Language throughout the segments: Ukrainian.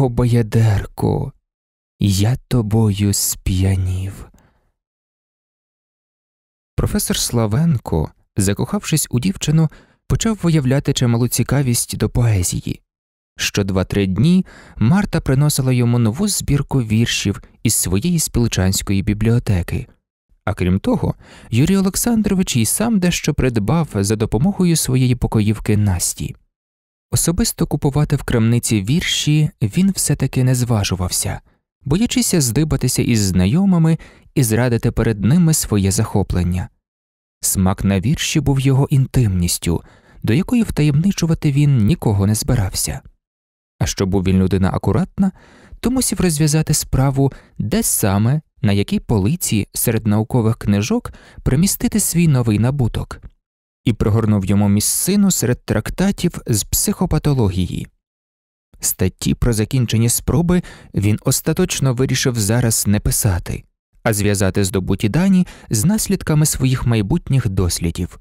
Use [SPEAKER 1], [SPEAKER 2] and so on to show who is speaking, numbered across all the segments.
[SPEAKER 1] О, боядерку, я тобою сп'янів.
[SPEAKER 2] Професор Славенко, закохавшись у дівчину, почав виявляти чималу цікавість до поезії. Що два-три дні Марта приносила йому нову збірку віршів із своєї спілчанської бібліотеки. А крім того, Юрій Олександрович і сам дещо придбав за допомогою своєї покоївки Насті. Особисто купувати в крамниці вірші він все таки не зважувався, боячися здибатися із знайомими і зрадити перед ними своє захоплення. Смак на вірші був його інтимністю, до якої втаємничувати він нікого не збирався. А що був він людина акуратна, то мусів розв'язати справу, де саме на якій полиці серед наукових книжок примістити свій новий набуток і пригорнув йому місцину серед трактатів з психопатології. Статті про закінчені спроби він остаточно вирішив зараз не писати, а зв'язати здобуті дані з наслідками своїх майбутніх дослідів.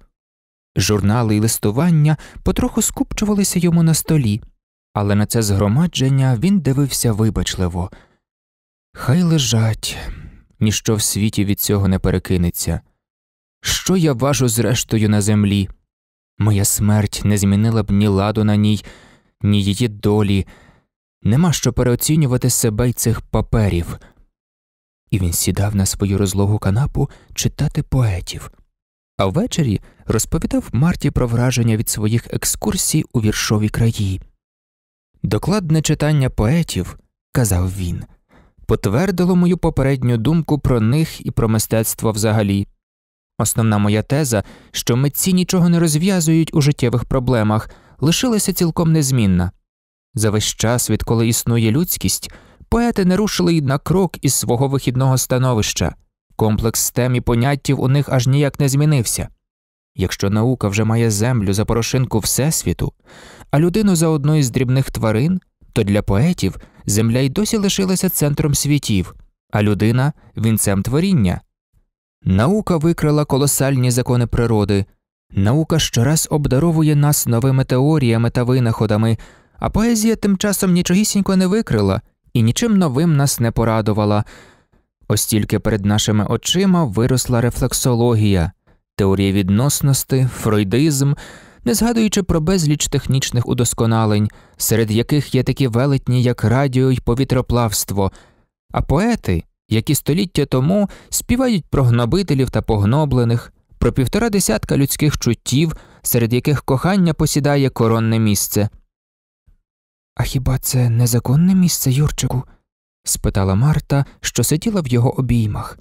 [SPEAKER 2] Журнали і листування потроху скупчувалися йому на столі, але на це згромадження він дивився вибачливо хай лежать, ніщо в світі від цього не перекинеться. Що я важу зрештою на землі? Моя смерть не змінила б ні ладу на ній, ні її долі. Нема що переоцінювати себе й цих паперів. І він сідав на свою розлогу канапу читати поетів, а ввечері розповідав Марті про враження від своїх екскурсій у віршові краї. Докладне читання поетів, казав він, потвердило мою попередню думку про них і про мистецтво взагалі. Основна моя теза, що митці нічого не розв'язують у життєвих проблемах, лишилася цілком незмінна. За весь час, відколи існує людськість, поети не рушили й на крок із свого вихідного становища, комплекс тем і поняттів у них аж ніяк не змінився. Якщо наука вже має землю за порошинку Всесвіту, а людину за одну із дрібних тварин, то для поетів земля й досі лишилася центром світів, а людина вінцем творіння. Наука викрила колосальні закони природи, наука щораз обдаровує нас новими теоріями та винаходами, а поезія тим часом нічогісінько не викрила і нічим новим нас не порадувала. Ось тільки перед нашими очима виросла рефлексологія, теорія відносності, фройдизм, не згадуючи про безліч технічних удосконалень, серед яких є такі велетні, як радіо й повітроплавство, а поети які століття тому співають про гнобителів та погноблених, про півтора десятка людських чуттів, серед яких кохання посідає коронне місце. А хіба це незаконне місце, Юрчику? спитала Марта, що сиділа в його обіймах.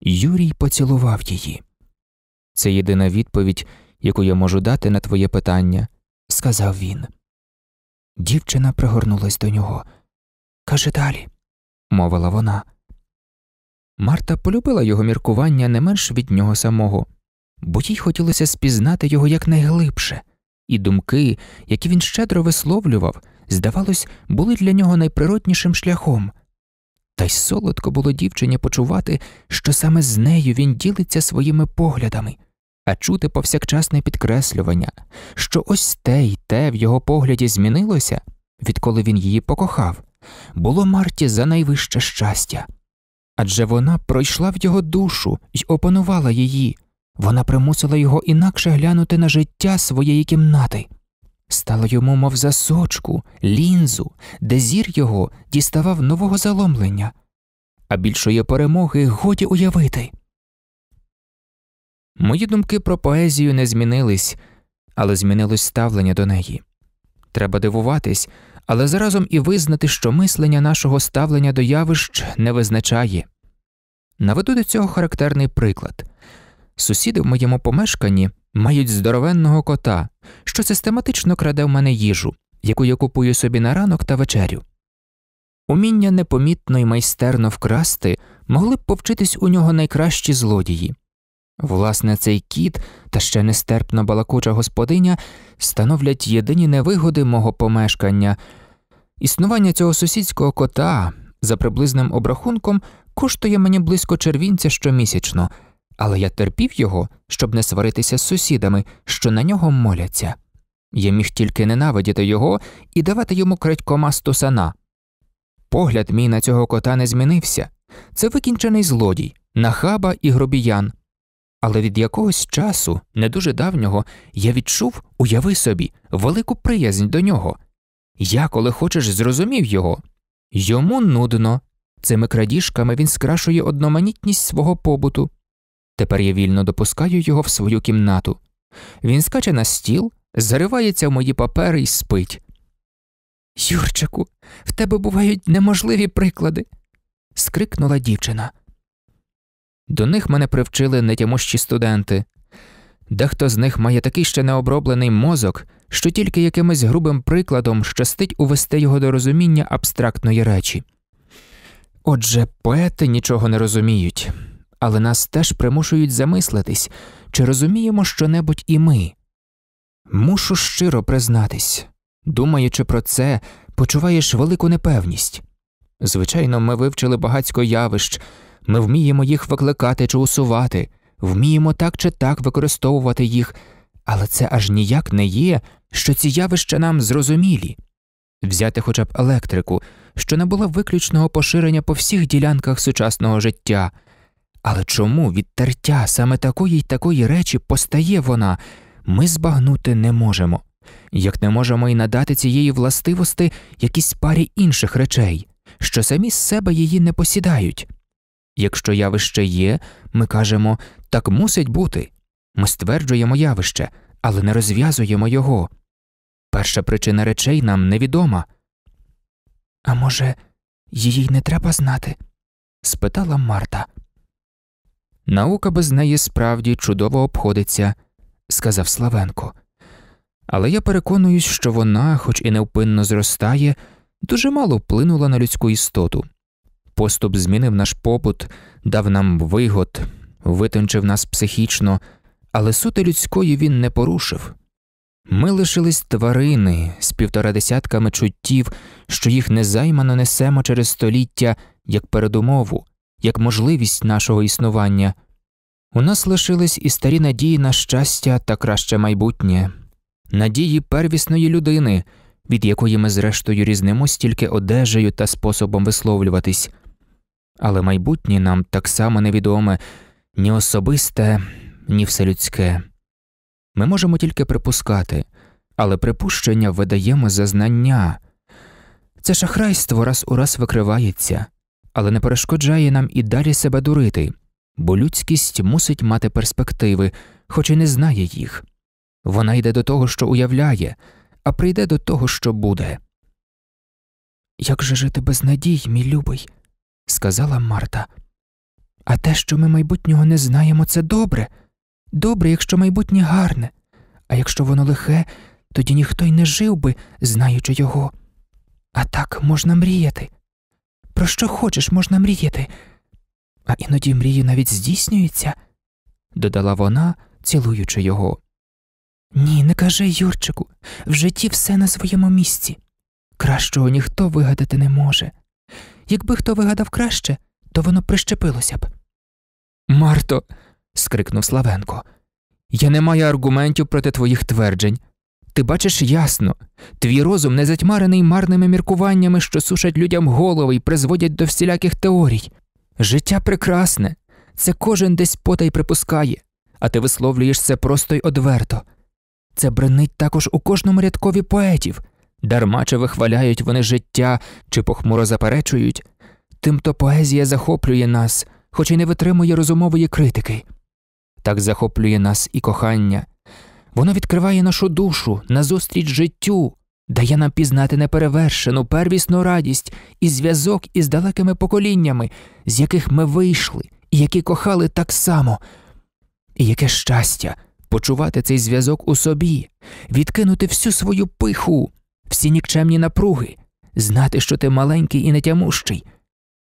[SPEAKER 2] Юрій поцілував її. Це єдина відповідь, яку я можу дати на твоє питання, сказав він. Дівчина пригорнулась до нього. Каже далі, мовила вона. Марта полюбила його міркування не менш від нього самого, бо їй хотілося спізнати його якнайглибше, і думки, які він щедро висловлював, здавалось, були для нього найприроднішим шляхом. Та й солодко було дівчині почувати, що саме з нею він ділиться своїми поглядами, а чути повсякчасне підкреслювання, що ось те й те в його погляді змінилося, відколи він її покохав, було Марті за найвище щастя адже вона пройшла в його душу і опанувала її, вона примусила його інакше глянути на життя своєї кімнати. Стало йому, мов засочку, лінзу, де зір його діставав нового заломлення, а більшої перемоги годі уявити. Мої думки про поезію не змінились, але змінилось ставлення до неї. Треба дивуватись, але заразом і визнати, що мислення нашого ставлення до явищ не визначає. Наведу до цього характерний приклад. Сусіди в моєму помешканні мають здоровенного кота, що систематично краде в мене їжу, яку я купую собі на ранок та вечерю. Уміння непомітно і майстерно вкрасти могли б повчитись у нього найкращі злодії. Власне, цей кіт та ще нестерпно балакуча господиня становлять єдині невигоди мого помешкання. Існування цього сусідського кота за приблизним обрахунком коштує мені близько червінця щомісячно, але я терпів його, щоб не сваритися з сусідами, що на нього моляться. Я міг тільки ненавидіти його і давати йому крадькома стусана. Погляд мій на цього кота не змінився це викінчений злодій, нахаба і гробіян. Але від якогось часу, не дуже давнього, я відчув, уяви собі, велику приязнь до нього. Я, коли хочеш, зрозумів його йому нудно, Цими крадіжками він скрашує одноманітність свого побуту. Тепер я вільно допускаю його в свою кімнату. Він скаче на стіл, заривається в мої папери і спить. Юрчику, в тебе бувають неможливі приклади. скрикнула дівчина. До них мене привчили нетямущі студенти. Дехто з них має такий ще необроблений мозок, що тільки якимось грубим прикладом щастить увести його до розуміння абстрактної речі. Отже, поети нічого не розуміють, але нас теж примушують замислитись, чи розуміємо що небудь і ми. Мушу щиро признатись, думаючи про це, почуваєш велику непевність. Звичайно, ми вивчили багацько явищ, ми вміємо їх викликати чи усувати, вміємо так чи так використовувати їх, але це аж ніяк не є, що ці явища нам зрозумілі. Взяти хоча б електрику що не була виключного поширення по всіх ділянках сучасного життя. Але чому від тертя саме такої й такої речі постає вона, ми збагнути не можемо, як не можемо й надати цієї властивості якійсь парі інших речей, що самі з себе її не посідають. Якщо явище є, ми кажемо так мусить бути. Ми стверджуємо явище, але не розв'язуємо його. Перша причина речей нам невідома. А може, їй не треба знати? спитала Марта. Наука без неї справді чудово обходиться, сказав Славенко. Але я переконуюсь, що вона, хоч і невпинно зростає, дуже мало вплинула на людську істоту. Поступ змінив наш побут, дав нам вигод, витончив нас психічно, але сути людської він не порушив. Ми лишились тварини з півтора десятками чуттів, що їх незаймано несемо через століття як передумову, як можливість нашого існування. У нас лишились і старі надії на щастя та краще майбутнє, надії первісної людини, від якої ми, зрештою, різнимось тільки одежею та способом висловлюватись, але майбутнє нам так само невідоме ні особисте, ні вселюдське ми можемо тільки припускати, але припущення видаємо за знання. Це шахрайство раз у раз викривається, але не перешкоджає нам і далі себе дурити, бо людськість мусить мати перспективи, хоч і не знає їх. Вона йде до того, що уявляє, а прийде до того, що буде. Як же жити без надій, мій любий, сказала Марта. А те, що ми майбутнього не знаємо, це добре. Добре, якщо майбутнє гарне, а якщо воно лихе, тоді ніхто й не жив би, знаючи його. А так можна мріяти. Про що хочеш, можна мріяти, а іноді мрії навіть здійснюються, додала вона, цілуючи його. Ні, не кажи, Юрчику, в житті все на своєму місці. Кращого ніхто вигадати не може. Якби хто вигадав краще, то воно прищепилося б. Марто, скрикнув Славенко. Я не маю аргументів проти твоїх тверджень. Ти бачиш ясно, твій розум не затьмарений марними міркуваннями, що сушать людям голови і призводять до всіляких теорій. Життя прекрасне, це кожен десь потай припускає, а ти висловлюєш це просто й одверто. Це бренить також у кожному рядкові поетів, дарма чи вихваляють вони життя чи похмуро заперечують, тимто поезія захоплює нас, хоч і не витримує розумової критики так захоплює нас і кохання. Воно відкриває нашу душу назустріч життю, дає нам пізнати неперевершену первісну радість і зв'язок із далекими поколіннями, з яких ми вийшли, і які кохали так само. І яке щастя почувати цей зв'язок у собі, відкинути всю свою пиху, всі нікчемні напруги, знати, що ти маленький і нетямущий.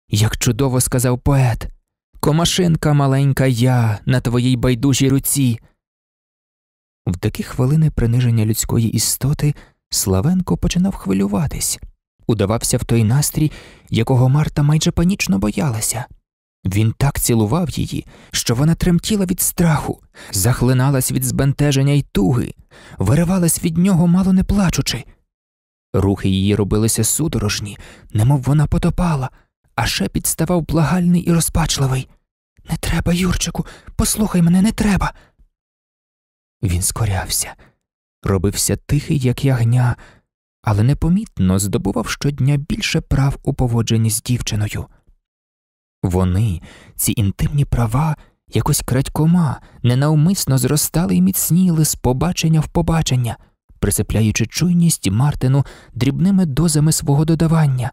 [SPEAKER 2] Як чудово сказав поет, Комашинка маленька я на твоїй байдужій руці. В такі хвилини приниження людської істоти Славенко починав хвилюватись, удавався в той настрій, якого Марта майже панічно боялася. Він так цілував її, що вона тремтіла від страху, захлиналась від збентеження й туги, виривалась від нього, мало не плачучи. Рухи її робилися судорожні, немов вона потопала а шепіт ставав благальний і розпачливий. Не треба, Юрчику, послухай мене, не треба. Він скорявся, робився тихий, як ягня, але непомітно здобував щодня більше прав у поводженні з дівчиною. Вони, ці інтимні права, якось крадькома, ненавмисно зростали і міцніли з побачення в побачення, присипляючи чуйність Мартину дрібними дозами свого додавання.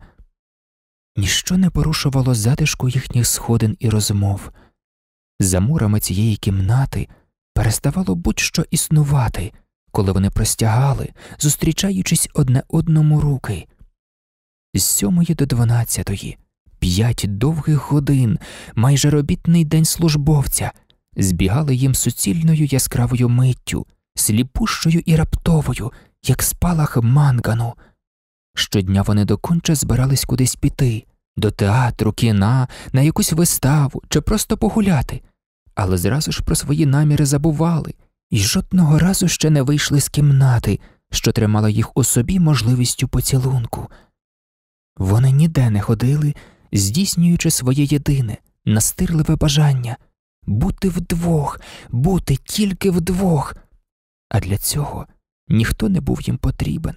[SPEAKER 2] Ніщо не порушувало затишку їхніх сходин і розмов. За мурами цієї кімнати переставало будь що існувати, коли вони простягали, зустрічаючись одне одному руки. З сьомої до дванадцятої п'ять довгих годин, майже робітний день службовця, збігали їм суцільною яскравою миттю, сліпущою і раптовою, як спалах мангану. Щодня вони доконче збирались кудись піти до театру, кіна, на якусь виставу чи просто погуляти, але зразу ж про свої наміри забували і жодного разу ще не вийшли з кімнати, що тримала їх у собі можливістю поцілунку. Вони ніде не ходили, здійснюючи своє єдине, настирливе бажання бути вдвох, бути тільки вдвох. А для цього ніхто не був їм потрібен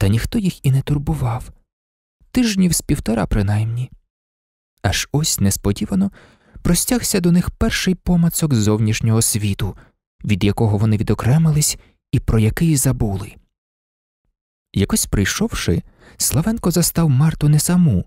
[SPEAKER 2] та ніхто їх і не турбував тижнів з півтора, принаймні. Аж ось несподівано простягся до них перший помацок зовнішнього світу, від якого вони відокремились і про який забули. Якось прийшовши, Славенко застав Марту не саму,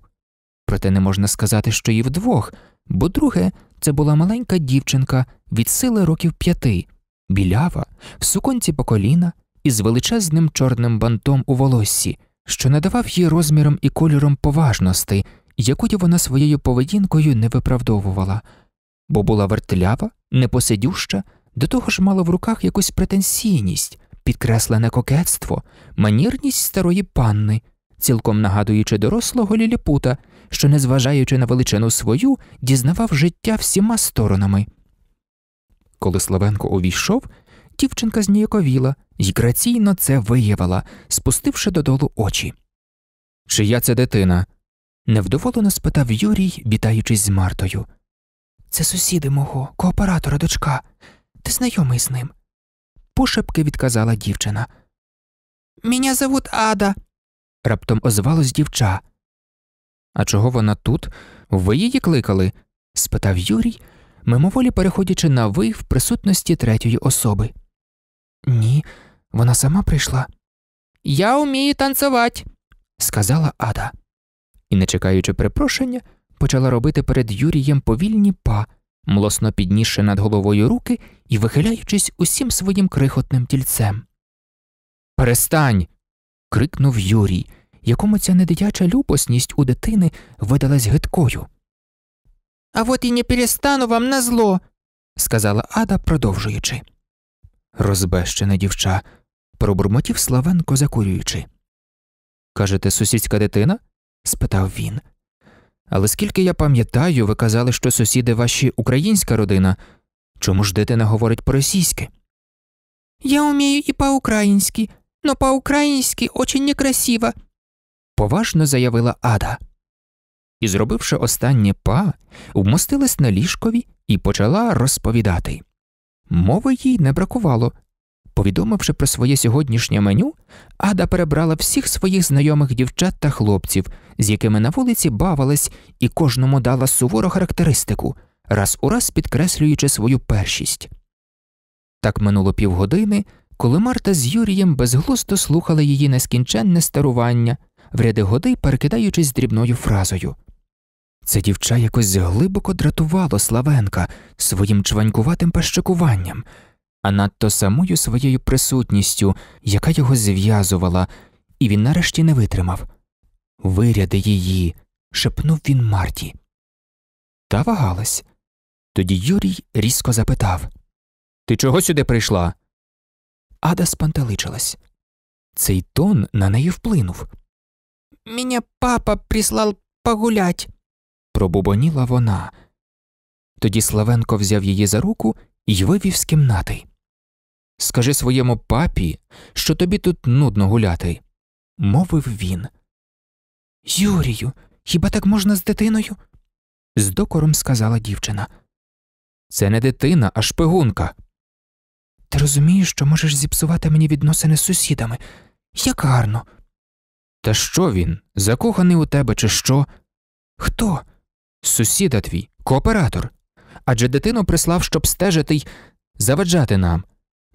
[SPEAKER 2] проте не можна сказати, що її вдвох, бо друге це була маленька дівчинка від сили років п'яти, білява, в суконці по коліна, із величезним чорним бантом у волосі, що надавав їй розміром і кольором поважності, якої вона своєю поведінкою не виправдовувала, бо була вертлява, непосидюща, до того ж мала в руках якусь претенсійність, підкреслене кокетство, манірність старої панни, цілком нагадуючи дорослого ліліпута, що, незважаючи на величину свою, дізнавав життя всіма сторонами. Коли Славенко увійшов, дівчинка зніяковіла і граційно це виявила, спустивши додолу очі. Чия це дитина? невдоволено спитав Юрій, вітаючись з Мартою. Це сусіди мого, кооператора дочка. Ти знайомий з ним. Пошепки відказала дівчина. «Мене зовут Ада. раптом озвалось дівча. А чого вона тут? Ви її кликали? спитав Юрій, мимоволі переходячи на ви в присутності третьої особи. Ні, вона сама прийшла. Я вмію танцювати, сказала Ада. І, не чекаючи припрошення, почала робити перед Юрієм повільні па, млосно піднісши над головою руки і вихиляючись усім своїм крихотним тільцем. Перестань. крикнув Юрій, якому ця недитяча любосність у дитини видалась гидкою. А от і не перестану вам на зло, сказала Ада, продовжуючи розбещене дівча, пробурмотів Славенко, закурюючи. Кажете, сусідська дитина? спитав він. Але скільки я пам'ятаю, ви казали, що сусіди ваші українська родина. Чому ж дитина говорить по-російськи? Я умію і по-українськи, но по-українськи очень красива, поважно заявила Ада. І, зробивши останнє па, вмостилась на ліжкові і почала розповідати. Мови їй не бракувало. Повідомивши про своє сьогоднішнє меню, Ада перебрала всіх своїх знайомих дівчат та хлопців, з якими на вулиці бавилась і кожному дала сувору характеристику, раз у раз підкреслюючи свою першість. Так минуло півгодини, коли Марта з Юрієм безглуздо слухали її нескінченне старування, в ряди годи перекидаючись дрібною фразою. Це дівча якось глибоко дратувало Славенка своїм чванькуватим пащакуванням, а надто самою своєю присутністю, яка його зв'язувала, і він нарешті не витримав. Виряди її, шепнув він Марті. Та вагалась. Тоді Юрій різко запитав Ти чого сюди прийшла? Ада спантеличилась. Цей тон на неї вплинув. «Меня папа прислав погулять пробубоніла вона. Тоді Славенко взяв її за руку і вивів з кімнати. Скажи своєму папі, що тобі тут нудно гуляти, мовив він. Юрію, хіба так можна з дитиною? з докором сказала дівчина. Це не дитина, а шпигунка. Ти розумієш, що можеш зіпсувати мені відносини з сусідами. Як гарно. Та що він? Закоханий у тебе, чи що? Хто? сусіда твій, кооператор. Адже дитину прислав, щоб стежити й заваджати нам.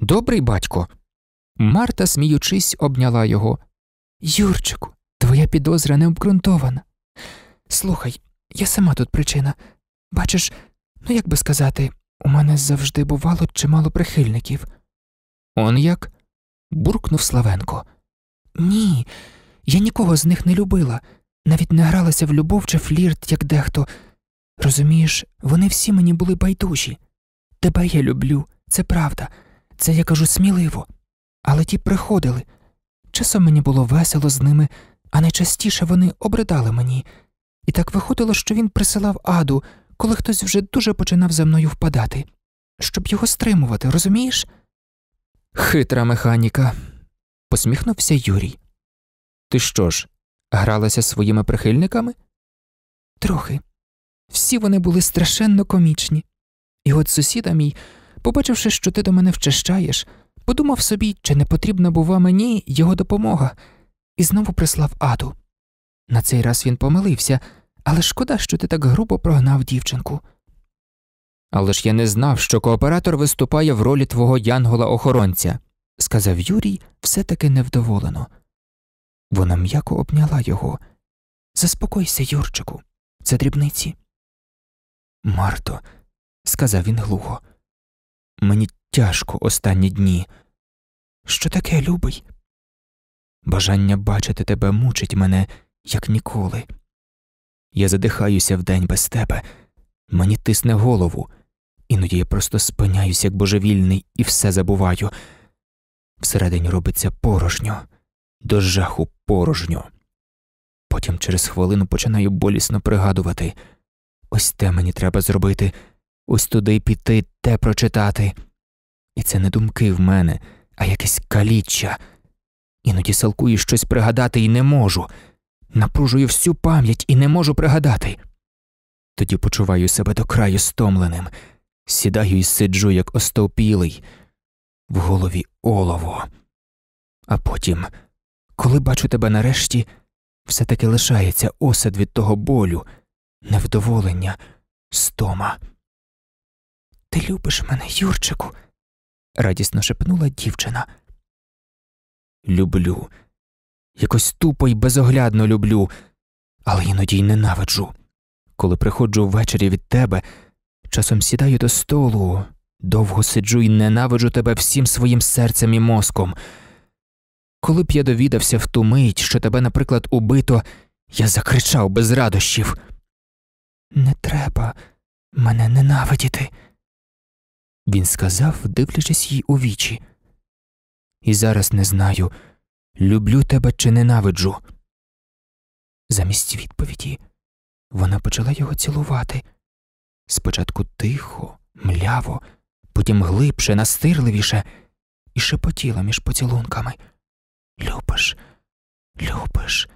[SPEAKER 2] Добрий батько. Марта, сміючись, обняла його. Юрчику, твоя підозра не обґрунтована. Слухай, я сама тут причина. Бачиш, ну як би сказати, у мене завжди бувало чимало прихильників. Он як? буркнув Славенко. Ні, я нікого з них не любила навіть не гралася в любов чи флірт, як дехто. Розумієш, вони всі мені були байдужі. Тебе я люблю, це правда, це я кажу сміливо. Але ті приходили. Часом мені було весело з ними, а найчастіше вони обридали мені, і так виходило, що він присилав аду, коли хтось вже дуже починав за мною впадати, щоб його стримувати, розумієш? Хитра механіка, посміхнувся Юрій. Ти що ж, Гралася з своїми прихильниками? Трохи. Всі вони були страшенно комічні. І от сусіда мій, побачивши, що ти до мене вчащаєш, подумав собі, чи не потрібна була мені його допомога, і знову прислав аду. На цей раз він помилився, але шкода, що ти так грубо прогнав дівчинку. Але ж я не знав, що кооператор виступає в ролі твого янгола охоронця, сказав Юрій, все таки невдоволено. Вона м'яко обняла його.
[SPEAKER 1] Заспокойся, Юрчику, це дрібниці. Марто,
[SPEAKER 2] сказав він глухо, мені тяжко останні дні. Що таке, любий? Бажання бачити тебе мучить мене, як ніколи. Я задихаюся вдень без тебе, мені тисне голову, іноді я просто спиняюсь, як божевільний, і все забуваю. Всередині робиться порожньо до жаху порожньо. Потім через хвилину починаю болісно пригадувати ось те мені треба зробити, ось туди піти, те прочитати. І це не думки в мене, а якесь каліччя. Іноді салкую щось пригадати і не можу. Напружую всю пам'ять і не можу пригадати. Тоді почуваю себе до краю стомленим, сідаю і сиджу, як остовпілий, в голові олово, а потім коли бачу тебе нарешті, все таки лишається осад від того болю, невдоволення, стома.
[SPEAKER 1] Ти любиш мене, Юрчику, радісно шепнула дівчина.
[SPEAKER 2] Люблю, якось тупо й безоглядно люблю, але іноді й ненавиджу. Коли приходжу ввечері від тебе, часом сідаю до столу, довго сиджу і ненавиджу тебе всім своїм серцем і мозком. Коли б я довідався в ту мить, що тебе, наприклад, убито, я закричав без радощів.
[SPEAKER 1] Не треба мене ненавидіти, він сказав, дивлячись їй у вічі. І зараз не знаю, люблю тебе чи ненавиджу. Замість
[SPEAKER 2] відповіді вона почала його цілувати. Спочатку тихо, мляво, потім глибше, настирливіше, і шепотіла між
[SPEAKER 1] поцілунками. Любиш, любиш.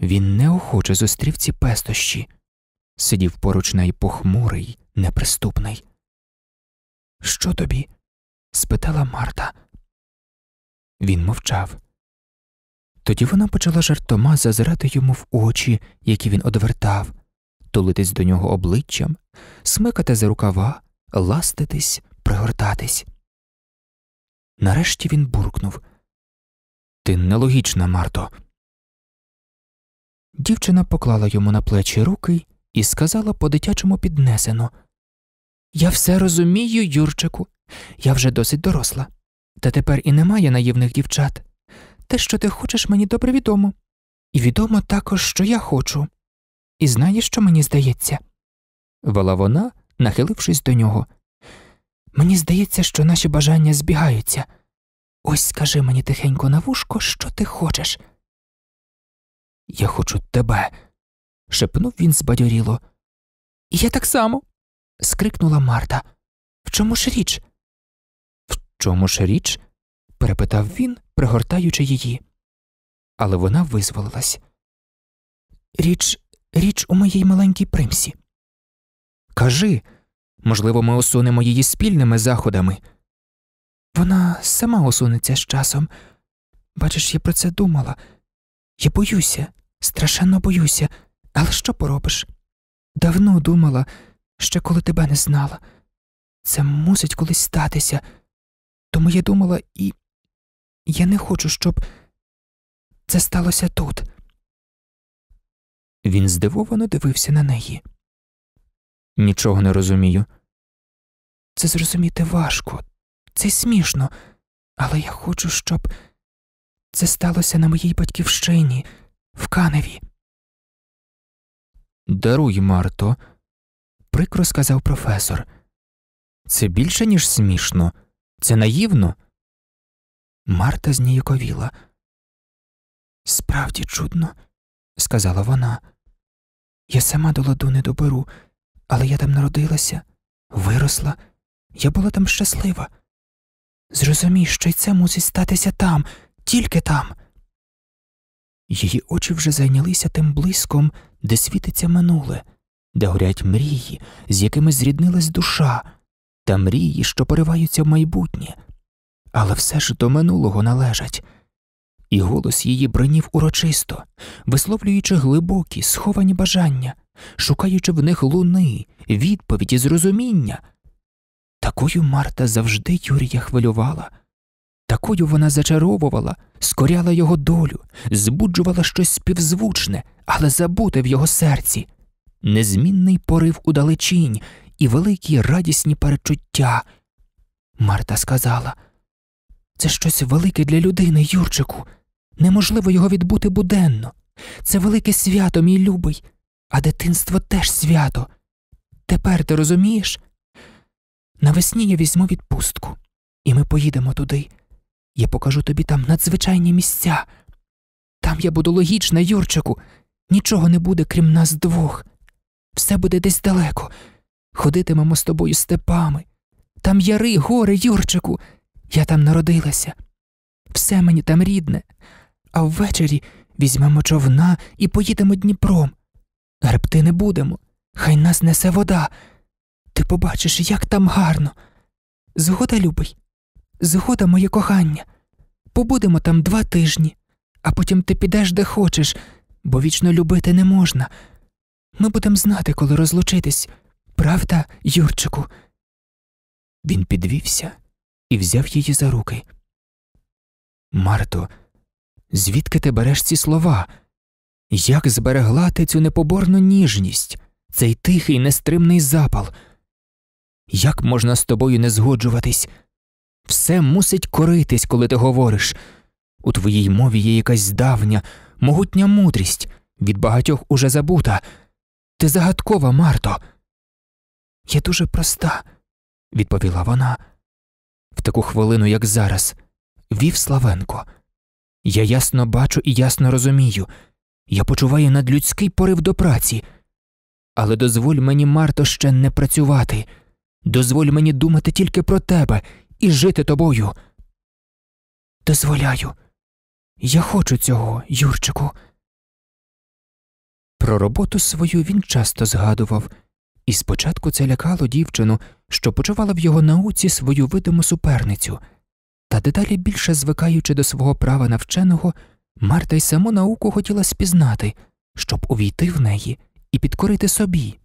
[SPEAKER 1] Він неохоче зустрів ці пестощі, сидів поруч найпохмурий, неприступний. Що тобі? спитала Марта.
[SPEAKER 2] Він мовчав. Тоді вона почала жартома зазирати йому в очі, які він одвертав, тулитись до нього обличчям, смикати за рукава, ластитись, пригортатись. Нарешті він
[SPEAKER 1] буркнув ти нелогічна, Марто.
[SPEAKER 2] Дівчина поклала йому на плечі руки і сказала по дитячому піднесено Я все розумію, Юрчику, я вже досить доросла, та тепер і немає наївних дівчат. Те, що ти хочеш, мені добре відомо, і відомо також, що я хочу, і знаєш, що мені здається, вела вона, нахилившись до нього. Мені здається, що наші бажання збігаються. Ось скажи мені тихенько на вушко, що ти хочеш. Я хочу
[SPEAKER 1] тебе. шепнув він збадьоріло. Я так само. скрикнула Марта. В чому ж річ? В чому ж річ? перепитав він, пригортаючи її. Але вона визволилась.
[SPEAKER 2] Річ, річ у моїй маленькій примсі. Кажи можливо, ми усунемо її спільними заходами. Вона сама усунеться з часом. Бачиш, я про це думала. Я боюся, страшенно боюся, але що поробиш? Давно думала, ще коли тебе не знала. Це мусить колись статися. Тому я думала, і
[SPEAKER 1] я не хочу, щоб це сталося тут. Він здивовано дивився на неї. Нічого не розумію. Це зрозуміти важко, це смішно, але я хочу, щоб це сталося на моїй батьківщині, в Каневі. Даруй, Марто, прикро сказав професор. Це більше, ніж смішно, це наївно. Марта зніяковіла. Справді чудно, сказала вона. Я сама до ладу не доберу, але я там народилася, виросла, я була там щаслива. Зрозумій, що й це мусить
[SPEAKER 2] статися там, тільки там. Її очі вже зайнялися тим блиском, де світиться минуле, де горять мрії, з якими зріднилась душа, та мрії, що пориваються в майбутнє, але все ж до минулого належать. І голос її бронів урочисто, висловлюючи глибокі, сховані бажання, шукаючи в них луни, відповіді, зрозуміння. Такою Марта завжди Юрія хвилювала, такою вона зачаровувала, скоряла його долю, збуджувала щось співзвучне, але забуте в його серці, незмінний порив у далечінь і великі радісні перечуття. Марта сказала це щось велике для людини, Юрчику. Неможливо його відбути буденно. Це велике свято, мій любий, а дитинство теж свято. Тепер ти розумієш? Навесні я візьму відпустку, і ми поїдемо туди. Я покажу тобі там надзвичайні місця. Там я буду логічна, Юрчику, нічого не буде, крім нас двох. Все буде десь далеко. Ходитимемо з тобою степами. Там яри, гори, Юрчику. Я там народилася. Все мені там рідне. А ввечері візьмемо човна і поїдемо Дніпром. Гребти не будемо. Хай нас несе вода. Ти побачиш, як там гарно. Згода, любий, згода, моє кохання. Побудемо там два тижні, а потім ти підеш де хочеш, бо вічно любити не можна. Ми будемо знати, коли розлучитись, правда, Юрчику?
[SPEAKER 1] Він підвівся і взяв її за руки.
[SPEAKER 2] Марто, звідки ти береш ці слова? Як зберегла ти цю непоборну ніжність, цей тихий, нестримний запал? Як можна з тобою не згоджуватись? Все мусить коритись, коли ти говориш. У твоїй мові є якась давня, могутня мудрість, від багатьох уже забута. Ти загадкова, Марто. Я дуже проста, відповіла вона. В таку хвилину, як зараз, вів Славенко. Я ясно бачу і ясно розумію. Я почуваю надлюдський порив до праці, але дозволь мені, Марто, ще не працювати. Дозволь мені думати тільки про тебе і жити тобою.
[SPEAKER 1] Дозволяю, я хочу цього, Юрчику.
[SPEAKER 2] Про роботу свою він часто згадував, і спочатку це лякало дівчину, що почувала в його науці свою видиму суперницю, та дедалі більше звикаючи до свого права навченого, Марта й саму науку хотіла спізнати, щоб увійти в неї і підкорити собі.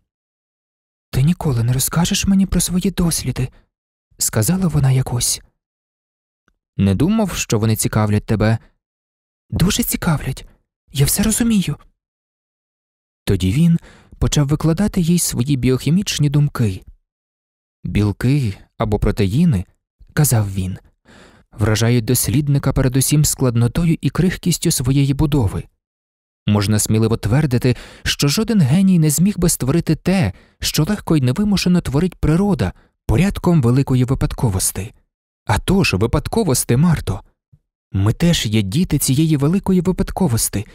[SPEAKER 2] Ти ніколи не розкажеш мені
[SPEAKER 1] про свої досліди,
[SPEAKER 2] сказала вона якось. Не думав, що вони цікавлять тебе? Дуже цікавлять, я все розумію. Тоді він почав викладати їй свої біохімічні думки. Білки або протеїни, казав він, вражають дослідника передусім складнотою і крихкістю своєї будови. Можна сміливо твердити, що жоден геній не зміг би створити те, що легко й невимушено творить природа порядком великої випадковості. А тож випадковости, Марто. Ми теж є діти цієї великої випадковости,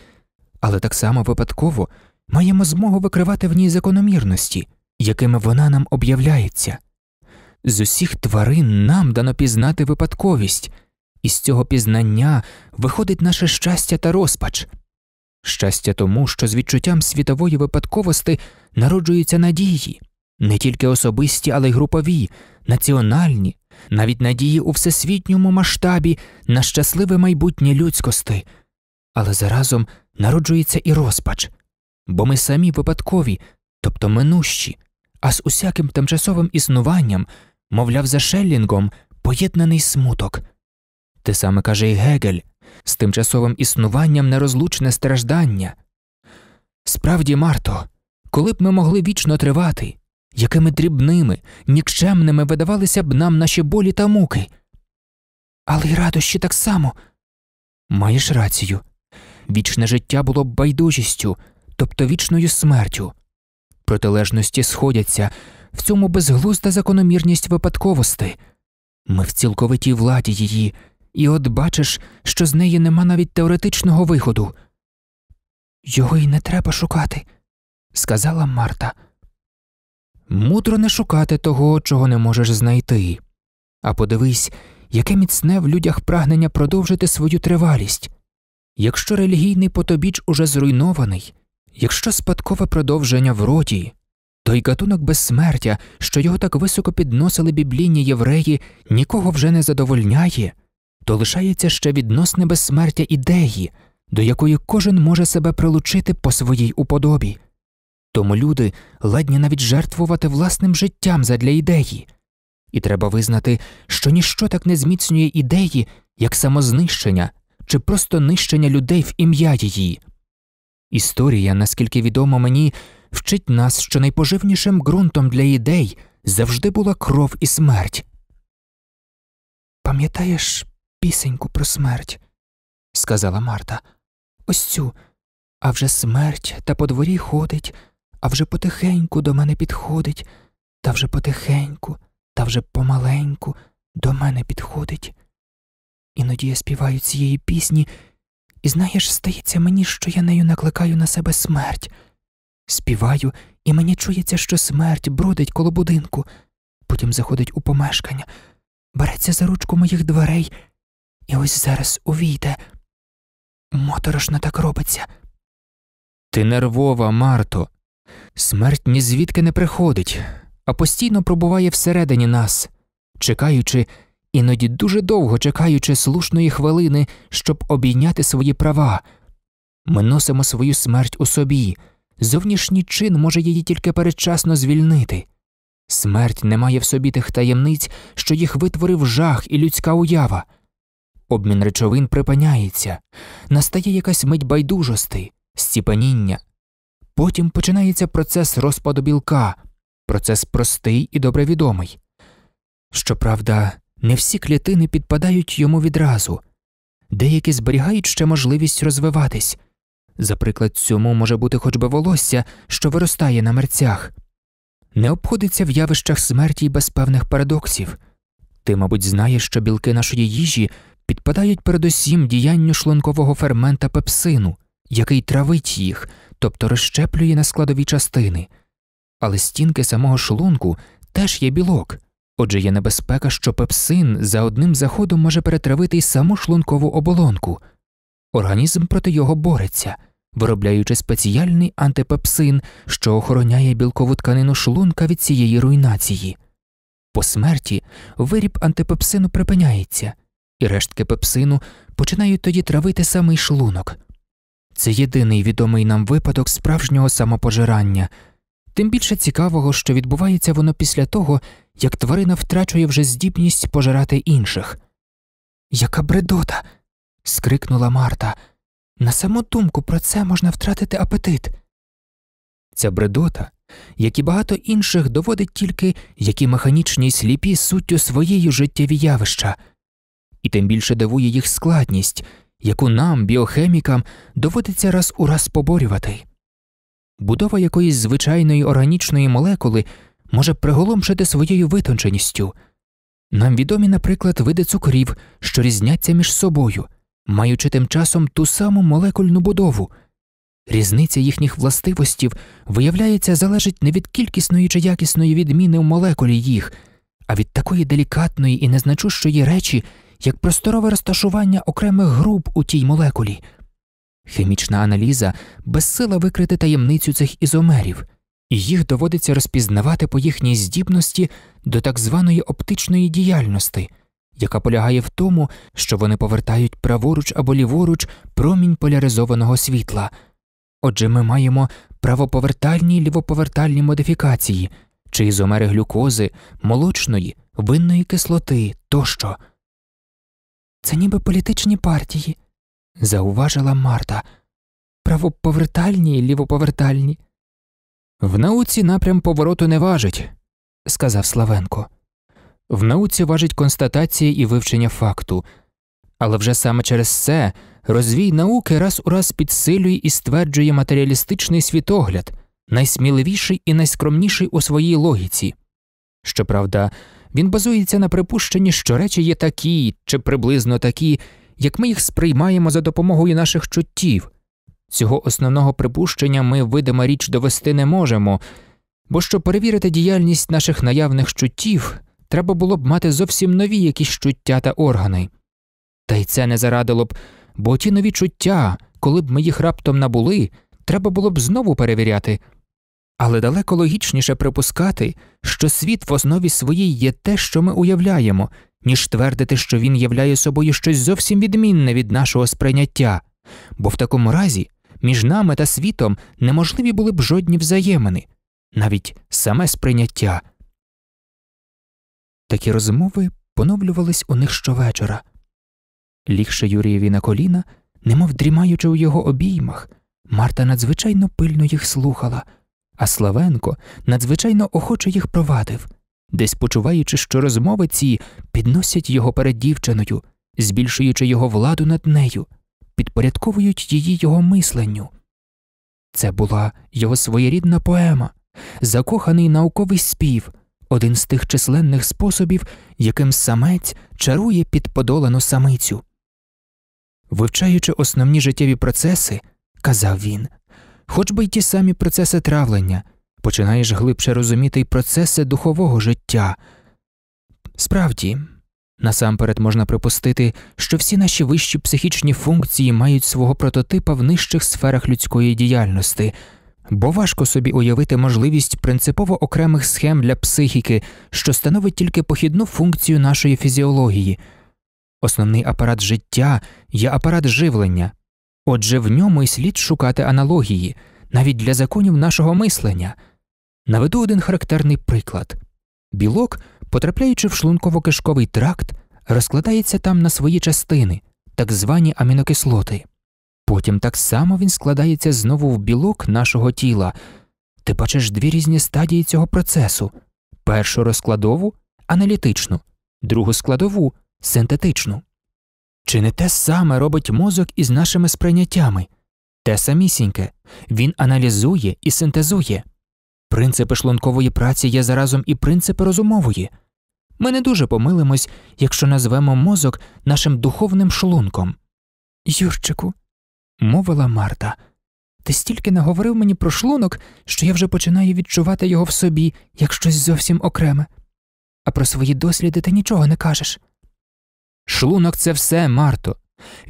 [SPEAKER 2] але так само випадково маємо змогу викривати в ній закономірності, якими вона нам об'являється. З усіх тварин нам дано пізнати випадковість, і з цього пізнання виходить наше щастя та розпач. Щастя тому, що з відчуттям світової випадковості народжуються надії, не тільки особисті, але й групові, національні, навіть надії у всесвітньому масштабі на щасливе майбутнє людськости, але заразом народжується і розпач, бо ми самі випадкові, тобто минущі, а з усяким тимчасовим існуванням, мовляв, за Шеллінгом, поєднаний смуток. Те саме каже і Гегель з тимчасовим існуванням нерозлучне страждання. Справді, Марто, коли б ми могли вічно тривати, якими дрібними, нікчемними видавалися б нам наші болі та муки. Але й радощі так само. Маєш рацію вічне життя було б байдужістю, тобто вічною смертю. Протилежності сходяться в цьому безглузда закономірність випадковості. Ми в цілковитій владі її, і от бачиш, що з неї нема навіть теоретичного виходу. Його й не треба шукати, сказала Марта. Мудро не шукати того, чого не можеш знайти. А подивись, яке міцне в людях прагнення продовжити свою тривалість. Якщо релігійний потобіч уже зруйнований, якщо спадкове продовження в роді, то й гатунок безсмертя, що його так високо підносили біблійні євреї, нікого вже не задовольняє, то лишається ще відносне безсмертя ідеї, до якої кожен може себе прилучити по своїй уподобі. Тому люди ладні навіть жертвувати власним життям задля ідеї, і треба визнати, що ніщо так не зміцнює ідеї, як самознищення чи просто нищення людей в ім'я її. Історія, наскільки відомо мені, вчить нас, що найпоживнішим ґрунтом для ідей завжди була кров і смерть. Пам'ятаєш пісеньку про смерть, сказала Марта. Ось цю. А вже смерть та по дворі ходить, а вже потихеньку до мене підходить, та вже потихеньку, та вже помаленьку до мене підходить. Іноді я співаю цієї пісні, і знаєш, стається мені, що я нею накликаю на себе смерть. Співаю, і мені чується, що смерть бродить коло будинку, потім заходить у помешкання, береться за ручку моїх дверей і ось
[SPEAKER 1] зараз увійде. Моторошно так робиться.
[SPEAKER 2] Ти нервова, Марто. Смерть ні звідки не приходить, а постійно пробуває всередині нас, чекаючи, іноді дуже довго чекаючи слушної хвилини, щоб обійняти свої права. Ми носимо свою смерть у собі. Зовнішній чин може її тільки передчасно звільнити. Смерть не має в собі тих таємниць, що їх витворив жах і людська уява. Обмін речовин припиняється, настає якась мить байдужости, стіпаніння. Потім починається процес розпаду білка, процес простий і добре відомий. Щоправда, не всі клітини підпадають йому відразу, деякі зберігають ще можливість розвиватись. За приклад, цьому може бути хоч би волосся, що виростає на мерцях, не обходиться в явищах смерті й без певних парадоксів. Ти, мабуть, знаєш, що білки нашої їжі підпадають передусім діянню шлункового фермента пепсину, який травить їх, тобто розщеплює на складові частини. Але стінки самого шлунку теж є білок, отже є небезпека, що пепсин за одним заходом може перетравити й саму шлункову оболонку. Організм проти його бореться, виробляючи спеціальний антипепсин, що охороняє білкову тканину шлунка від цієї руйнації. По смерті виріб антипепсину припиняється, і рештки пепсину починають тоді травити самий шлунок. Це єдиний відомий нам випадок справжнього самопожирання, тим більше цікавого, що відбувається воно після того, як тварина втрачує вже здібність пожирати інших. Яка бредота. скрикнула Марта. На саму думку про це можна втратити апетит. Ця бредота, як і багато інших, доводить тільки, які механічні сліпі суттю своєї життєві явища і тим більше дивує їх складність, яку нам, біохемікам, доводиться раз у раз поборювати. Будова якоїсь звичайної органічної молекули може приголомшити своєю витонченістю. Нам відомі, наприклад, види цукрів, що різняться між собою, маючи тим часом ту саму молекульну будову. Різниця їхніх властивостів, виявляється, залежить не від кількісної чи якісної відміни в молекулі їх, а від такої делікатної і незначущої речі, як просторове розташування окремих груп у тій молекулі. Хімічна аналіза безсила викрити таємницю цих ізомерів, і їх доводиться розпізнавати по їхній здібності до так званої оптичної діяльності, яка полягає в тому, що вони повертають праворуч або ліворуч промінь поляризованого світла. Отже, ми маємо правоповертальні і лівоповертальні модифікації чи ізомери глюкози, молочної, винної кислоти тощо це ніби політичні партії, зауважила Марта. Правоповертальні і лівоповертальні. В науці напрям повороту не важить, сказав Славенко. В науці важить констатація і вивчення факту, але вже саме через це розвій науки раз у раз підсилює і стверджує матеріалістичний світогляд, найсміливіший і найскромніший у своїй логіці. Щоправда, він базується на припущенні, що речі є такі чи приблизно такі, як ми їх сприймаємо за допомогою наших чуттів. Цього основного припущення ми, видима річ, довести не можемо, бо щоб перевірити діяльність наших наявних чуттів, треба було б мати зовсім нові якісь чуття та органи. Та й це не зарадило б, бо ті нові чуття, коли б ми їх раптом набули, треба було б знову перевіряти, але далеко логічніше припускати, що світ в основі своїй є те, що ми уявляємо, ніж твердити, що він являє собою щось зовсім відмінне від нашого сприйняття, бо в такому разі між нами та світом неможливі були б жодні взаємини, навіть саме сприйняття. Такі розмови поновлювались у них щовечора. Лігши Юрієві на коліна, немов дрімаючи у його обіймах, Марта надзвичайно пильно їх слухала а Славенко надзвичайно охоче їх провадив, десь почуваючи, що розмови ці підносять його перед дівчиною, збільшуючи його владу над нею, підпорядковують її його мисленню. Це була його своєрідна поема, закоханий науковий спів, один з тих численних способів, яким самець чарує підподолану самицю. Вивчаючи основні життєві процеси, казав він, хоч би й ті самі процеси травлення, починаєш глибше розуміти й процеси духового життя. Справді, насамперед можна припустити, що всі наші вищі психічні функції мають свого прототипа в нижчих сферах людської діяльності. Бо важко собі уявити можливість принципово окремих схем для психіки, що становить тільки похідну функцію нашої фізіології. Основний апарат життя є апарат живлення, Отже, в ньому й слід шукати аналогії навіть для законів нашого мислення. Наведу один характерний приклад білок, потрапляючи в шлунково-кишковий тракт, розкладається там на свої частини, так звані амінокислоти. Потім так само він складається знову в білок нашого тіла. Ти бачиш дві різні стадії цього процесу першу розкладову аналітичну, другу складову синтетичну. Чи не те саме робить мозок із нашими сприйняттями? Те самісіньке, він аналізує і синтезує. Принципи шлункової праці є заразом і принципи розумової. Ми не дуже помилимось, якщо назвемо мозок нашим духовним шлунком. Юрчику, мовила Марта, ти стільки наговорив мені про шлунок, що я вже починаю відчувати його в собі як щось зовсім окреме, а про свої досліди ти нічого не кажеш. Шлунок це все, Марто.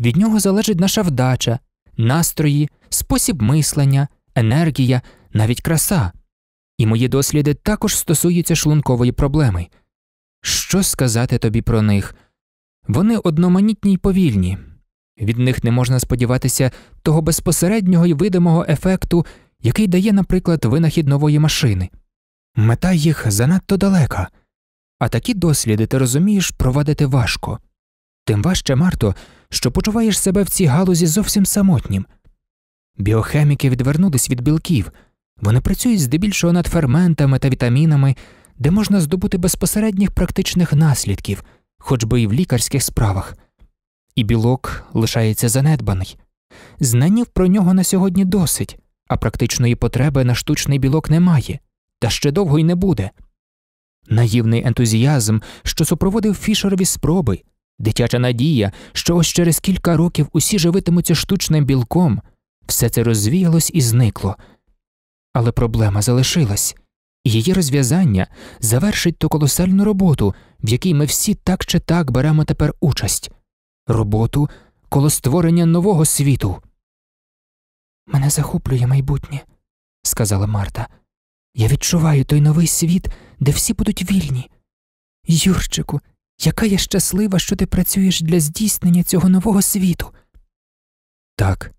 [SPEAKER 2] Від нього залежить наша вдача, настрої, спосіб мислення, енергія, навіть краса. І мої досліди також стосуються шлункової проблеми. Що сказати тобі про них? Вони одноманітні й повільні, від них не можна сподіватися того безпосереднього і видимого ефекту, який дає, наприклад, винахід нової машини. Мета їх занадто далека, а такі досліди, ти розумієш, провадити важко тим важче, Марто, що почуваєш себе в цій галузі зовсім самотнім. Біохеміки відвернулись від білків, вони працюють здебільшого над ферментами та вітамінами, де можна здобути безпосередніх практичних наслідків, хоч би і в лікарських справах, і білок лишається занедбаний. Знанів про нього на сьогодні досить, а практичної потреби на штучний білок немає, та ще довго й не буде. Наївний ентузіазм, що супроводив фішерові спроби, дитяча надія, що ось через кілька років усі живитимуться штучним білком, все це розвіялось і зникло. Але проблема залишилась, її розв'язання завершить ту колосальну роботу, в якій ми всі так чи так беремо тепер участь роботу коло створення нового світу. Мене захоплює майбутнє, сказала Марта. Я відчуваю той новий світ, де всі будуть вільні. Юрчику, яка я щаслива, що ти працюєш для здійснення цього нового світу. Так,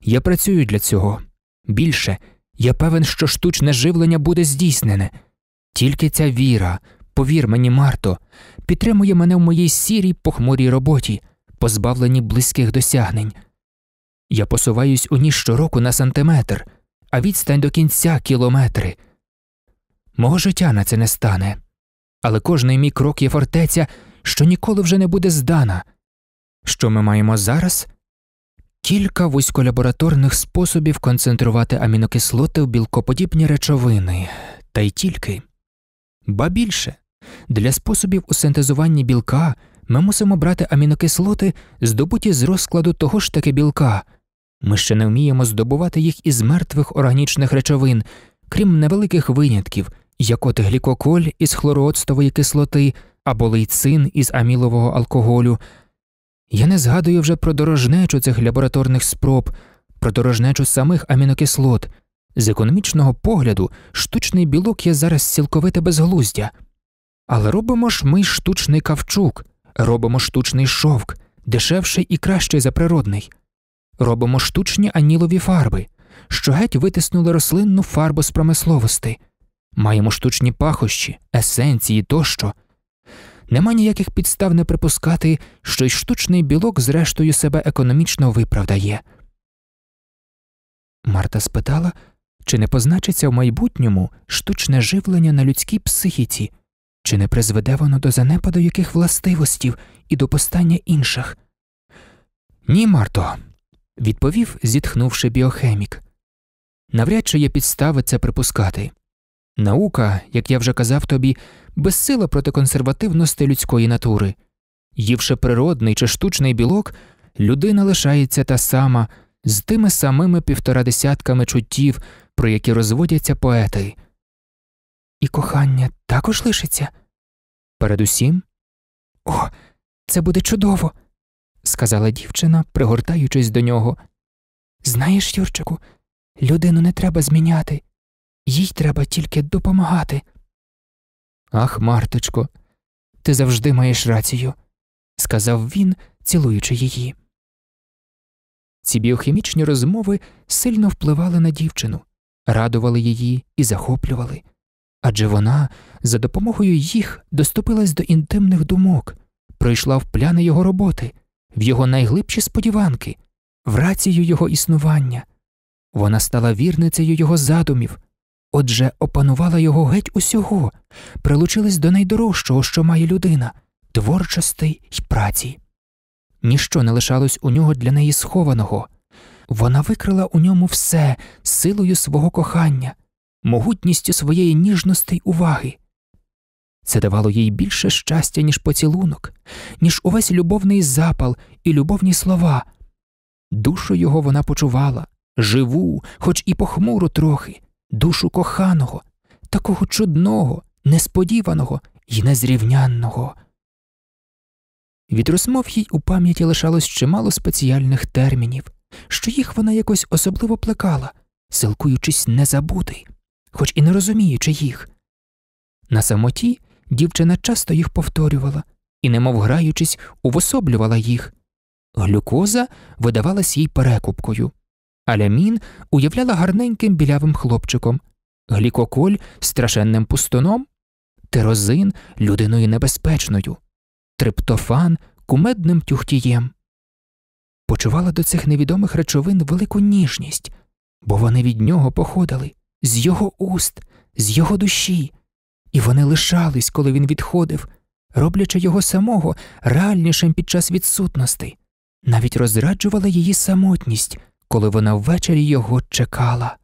[SPEAKER 2] я працюю для цього. Більше я певен, що штучне живлення буде здійснене. Тільки ця віра, повір мені, Марто, підтримує мене в моїй сірій похмурій роботі, позбавленій близьких досягнень. Я посуваюсь у ній щороку на сантиметр, а відстань до кінця кілометри. Мого життя на це не стане але кожний мій крок є фортеця, що ніколи вже не буде здана. Що ми маємо зараз? Кілька вузьколабораторних способів концентрувати амінокислоти в білкоподібні речовини, та й тільки. Ба більше, для способів у синтезуванні білка ми мусимо брати амінокислоти, здобуті з розкладу того ж таки білка. Ми ще не вміємо здобувати їх із мертвих органічних речовин, крім невеликих винятків, як от глікоколь із хлороцтової кислоти або лейцин із амілового алкоголю. Я не згадую вже про дорожнечу цих лабораторних спроб, про дорожнечу самих амінокислот. З економічного погляду штучний білок є зараз цілковите безглуздя. Але робимо ж ми штучний кавчук, робимо штучний шовк, дешевший і кращий за природний, робимо штучні анілові фарби, що геть витиснули рослинну фарбу з промисловості. Маємо штучні пахощі, есенції тощо. Нема ніяких підстав не припускати, що й штучний білок, зрештою, себе економічно виправдає. Марта спитала, чи не позначиться в майбутньому штучне живлення на людській психіці, чи не призведе воно до занепаду яких властивостів і до постання інших? Ні, Марто, відповів, зітхнувши біохемік. Навряд чи є підстави це припускати. Наука, як я вже казав тобі, безсила проти консервативності людської натури. Ївши природний чи штучний білок, людина лишається та сама з тими самими півтора десятками чуттів, про які розводяться поети. І кохання також лишиться? Передусім? О, це буде чудово, сказала дівчина, пригортаючись до нього. Знаєш, Юрчику, людину не треба зміняти їй треба тільки допомагати. Ах, Марточко, ти завжди маєш рацію, сказав він, цілуючи її. Ці біохімічні розмови сильно впливали на дівчину, радували її і захоплювали, адже вона за допомогою їх доступилась до інтимних думок, пройшла в пляни його роботи, в його найглибші сподіванки, в рацію його існування. Вона стала вірницею його задумів, Отже, опанувала його геть усього, прилучилась до найдорожчого, що має людина творчостей й праці. Ніщо не лишалось у нього для неї схованого. Вона викрила у ньому все силою свого кохання, могутністю своєї ніжності й уваги. Це давало їй більше щастя, ніж поцілунок, ніж увесь любовний запал і любовні слова. Душу його вона почувала живу, хоч і похмуру трохи душу коханого, такого чудного, несподіваного і незрівнянного. Від розмов їй у пам'яті лишалось чимало спеціальних термінів, що їх вона якось особливо плекала, силкуючись не забути, хоч і не розуміючи їх. На самоті дівчина часто їх повторювала і, немов граючись, увособлювала їх. Глюкоза видавалась їй перекупкою. Алямін уявляла гарненьким білявим хлопчиком, глікоколь страшенним пустоном, терозин людиною небезпечною, триптофан кумедним тюхтієм. Почувала до цих невідомих речовин велику ніжність, бо вони від нього походили, з його уст, з його душі, і вони лишались, коли він відходив, роблячи його самого реальнішим під час відсутності, навіть розраджувала її самотність коли вона ввечері його чекала.